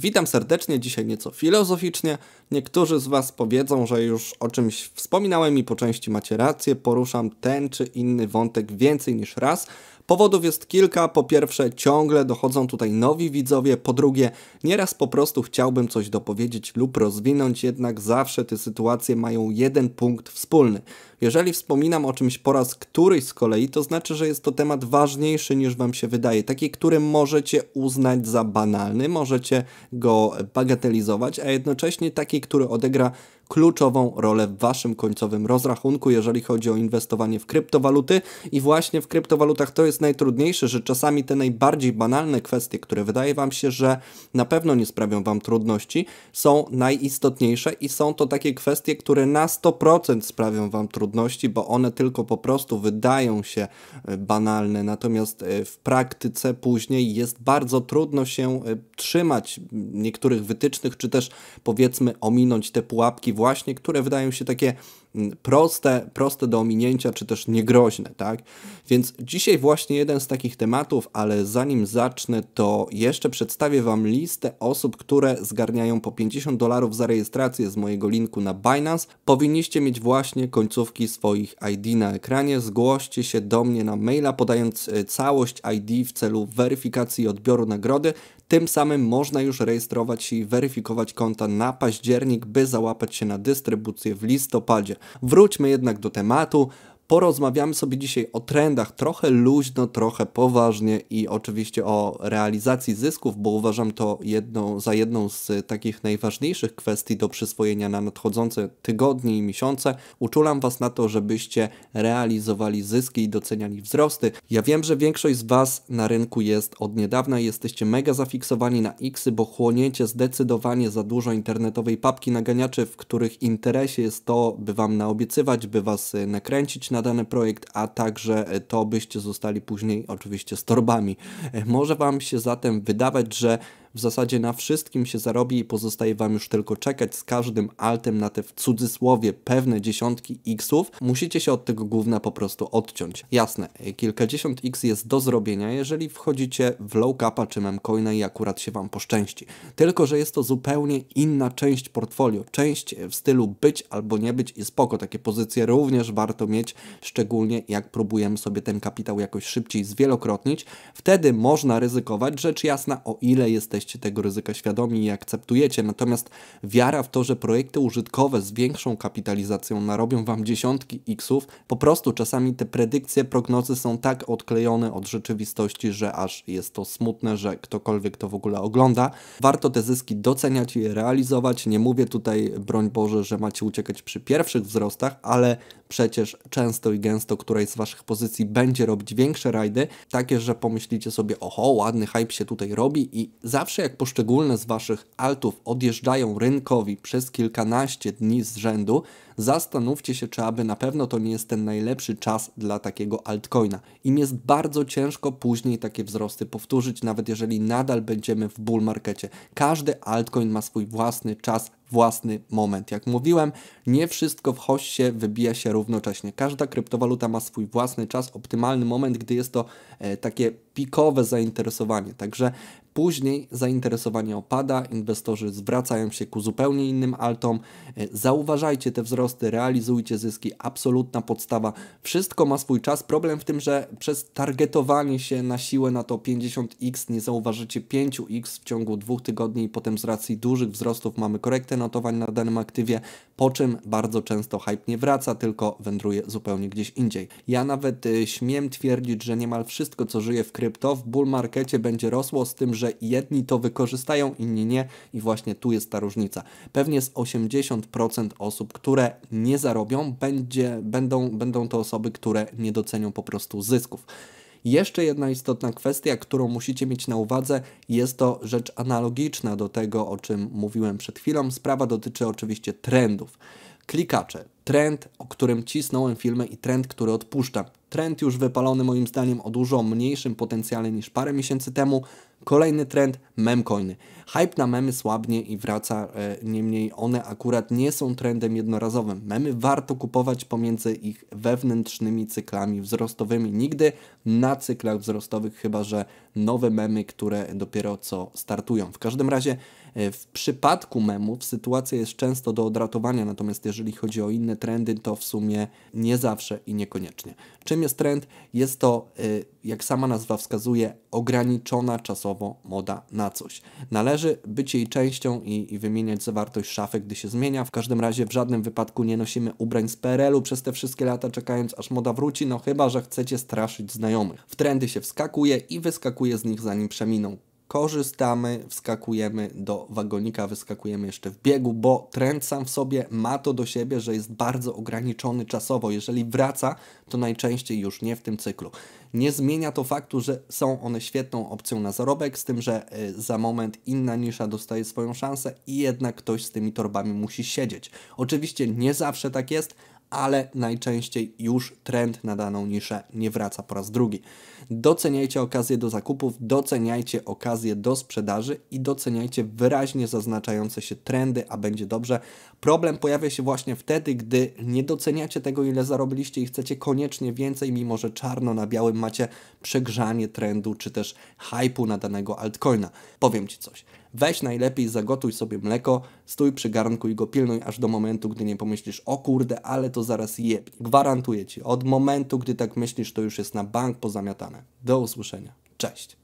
Witam serdecznie, dzisiaj nieco filozoficznie. Niektórzy z Was powiedzą, że już o czymś wspominałem i po części macie rację, poruszam ten czy inny wątek więcej niż raz, Powodów jest kilka. Po pierwsze, ciągle dochodzą tutaj nowi widzowie. Po drugie, nieraz po prostu chciałbym coś dopowiedzieć lub rozwinąć, jednak zawsze te sytuacje mają jeden punkt wspólny. Jeżeli wspominam o czymś po raz któryś z kolei, to znaczy, że jest to temat ważniejszy niż Wam się wydaje. Taki, który możecie uznać za banalny, możecie go bagatelizować, a jednocześnie taki, który odegra kluczową rolę w Waszym końcowym rozrachunku, jeżeli chodzi o inwestowanie w kryptowaluty. I właśnie w kryptowalutach to jest najtrudniejsze, że czasami te najbardziej banalne kwestie, które wydaje Wam się, że na pewno nie sprawią Wam trudności, są najistotniejsze i są to takie kwestie, które na 100% sprawią Wam trudności, bo one tylko po prostu wydają się e, banalne, natomiast e, w praktyce później jest bardzo trudno się e, trzymać niektórych wytycznych, czy też powiedzmy ominąć te pułapki, właśnie, które wydają się takie proste, proste do ominięcia, czy też niegroźne, tak? Więc dzisiaj właśnie jeden z takich tematów, ale zanim zacznę, to jeszcze przedstawię Wam listę osób, które zgarniają po 50 dolarów za rejestrację z mojego linku na Binance. Powinniście mieć właśnie końcówki swoich ID na ekranie. Zgłoście się do mnie na maila, podając e, całość ID w celu weryfikacji i odbioru nagrody. Tym samym można już rejestrować i weryfikować konta na październik, by załapać się na dystrybucję w listopadzie. Wróćmy jednak do tematu. Porozmawiamy sobie dzisiaj o trendach trochę luźno, trochę poważnie i oczywiście o realizacji zysków, bo uważam to jedną, za jedną z takich najważniejszych kwestii do przyswojenia na nadchodzące tygodnie i miesiące. Uczulam Was na to, żebyście realizowali zyski i doceniali wzrosty. Ja wiem, że większość z Was na rynku jest od niedawna i jesteście mega zafiksowani na X, bo chłoniecie zdecydowanie za dużo internetowej papki naganiaczy, w których interesie jest to, by Wam naobiecywać, by Was nakręcić na na dany projekt, a także e, to byście zostali później oczywiście z torbami. E, może Wam się zatem wydawać, że w zasadzie na wszystkim się zarobi i pozostaje Wam już tylko czekać z każdym altem na te w cudzysłowie pewne dziesiątki xów. Musicie się od tego główna po prostu odciąć. Jasne, kilkadziesiąt x jest do zrobienia, jeżeli wchodzicie w low capa czy memcoina i akurat się Wam poszczęści. Tylko, że jest to zupełnie inna część portfolio. Część w stylu być albo nie być i spoko. Takie pozycje również warto mieć, szczególnie jak próbujemy sobie ten kapitał jakoś szybciej zwielokrotnić. Wtedy można ryzykować, rzecz jasna, o ile jesteście jesteście tego ryzyka świadomi i akceptujecie. Natomiast wiara w to, że projekty użytkowe z większą kapitalizacją narobią Wam dziesiątki xów, po prostu czasami te predykcje, prognozy są tak odklejone od rzeczywistości, że aż jest to smutne, że ktokolwiek to w ogóle ogląda. Warto te zyski doceniać i je realizować. Nie mówię tutaj, broń Boże, że macie uciekać przy pierwszych wzrostach, ale przecież często i gęsto któraś z Waszych pozycji będzie robić większe rajdy, takie, że pomyślicie sobie, oho, ładny hype się tutaj robi i zawsze jak poszczególne z Waszych altów odjeżdżają rynkowi przez kilkanaście dni z rzędu, zastanówcie się, czy aby na pewno to nie jest ten najlepszy czas dla takiego altcoina. Im jest bardzo ciężko później takie wzrosty powtórzyć, nawet jeżeli nadal będziemy w bull markecie. Każdy altcoin ma swój własny czas własny moment. Jak mówiłem, nie wszystko w hoście wybija się równocześnie. Każda kryptowaluta ma swój własny czas, optymalny moment, gdy jest to e, takie pikowe zainteresowanie, także Później zainteresowanie opada, inwestorzy zwracają się ku zupełnie innym altom. Zauważajcie te wzrosty, realizujcie zyski, absolutna podstawa. Wszystko ma swój czas. Problem w tym, że przez targetowanie się na siłę na to 50x nie zauważycie 5x w ciągu dwóch tygodni i potem z racji dużych wzrostów mamy korektę notowań na danym aktywie, po czym bardzo często hype nie wraca, tylko wędruje zupełnie gdzieś indziej. Ja nawet y, śmiem twierdzić, że niemal wszystko, co żyje w krypto, krypto w bull markecie będzie rosło, z tym, że jedni to wykorzystają, inni nie i właśnie tu jest ta różnica. Pewnie z 80% osób, które nie zarobią, będzie, będą, będą to osoby, które nie docenią po prostu zysków. Jeszcze jedna istotna kwestia, którą musicie mieć na uwadze, jest to rzecz analogiczna do tego, o czym mówiłem przed chwilą. Sprawa dotyczy oczywiście trendów klikacze. Trend, o którym cisnąłem filmy i trend, który odpuszczam. Trend już wypalony moim zdaniem o dużo mniejszym potencjale niż parę miesięcy temu. Kolejny trend, memcoiny. Hype na memy słabnie i wraca, e, niemniej one akurat nie są trendem jednorazowym. Memy warto kupować pomiędzy ich wewnętrznymi cyklami wzrostowymi. Nigdy na cyklach wzrostowych, chyba że nowe memy, które dopiero co startują. W każdym razie E, w przypadku memów sytuacja jest często do odratowania, natomiast jeżeli chodzi o inne trendy, to w sumie nie zawsze i niekoniecznie. Czym jest trend? Jest to, e, jak sama nazwa wskazuje, ograniczona czasowo moda na coś. Należy być jej częścią i, i wymieniać zawartość szafy, gdy się zmienia. W każdym razie w żadnym wypadku nie nosimy ubrań z PRL-u przez te wszystkie lata, czekając aż moda wróci, no chyba, że chcecie straszyć znajomych. W trendy się wskakuje i wyskakuje z nich zanim przeminą korzystamy, wskakujemy do wagonika, wyskakujemy jeszcze w biegu, bo trend sam w sobie ma to do siebie, że jest bardzo ograniczony czasowo. Jeżeli wraca, to najczęściej już nie w tym cyklu. Nie zmienia to faktu, że są one świetną opcją na zarobek, z tym, że y, za moment inna nisza dostaje swoją szansę i jednak ktoś z tymi torbami musi siedzieć. Oczywiście nie zawsze tak jest, ale najczęściej już trend na daną niszę nie wraca po raz drugi. Doceniajcie okazję do zakupów, doceniajcie okazję do sprzedaży i doceniajcie wyraźnie zaznaczające się trendy, a będzie dobrze. Problem pojawia się właśnie wtedy, gdy nie doceniacie tego, ile zarobiliście i chcecie koniecznie więcej, mimo że czarno na białym macie przegrzanie trendu czy też hypu na danego altcoina. Powiem Ci coś. Weź najlepiej, zagotuj sobie mleko, stój przy garnku i go pilnuj aż do momentu, gdy nie pomyślisz, o kurde, ale to zaraz jeb. Gwarantuję Ci, od momentu, gdy tak myślisz, to już jest na bank pozamiatane. Do usłyszenia. Cześć.